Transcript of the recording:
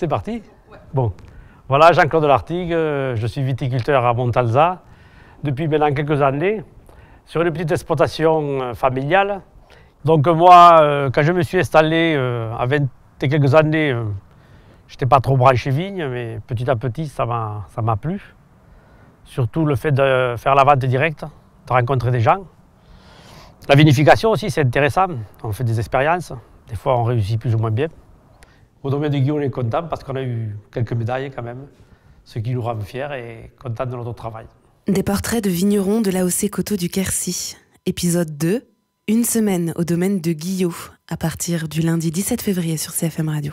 C'est parti Bon. Voilà, Jean-Claude Lartigue, euh, je suis viticulteur à Montalza depuis maintenant quelques années sur une petite exploitation euh, familiale. Donc euh, moi, quand je me suis installé à 20 et quelques années, je n'étais pas trop branché vigne, mais petit à petit, ça m'a plu. Surtout le fait de faire la vente directe, de rencontrer des gens. La vinification aussi, c'est intéressant. On fait des expériences. Des fois, on réussit plus ou moins bien. Au domaine de Guillaume, on est content parce qu'on a eu quelques médailles quand même, ce qui nous rend fiers et contents de notre travail. Des portraits de vignerons de l'AOC Coteau du Quercy. Épisode 2, une semaine au domaine de Guillot, à partir du lundi 17 février sur CFM Radio.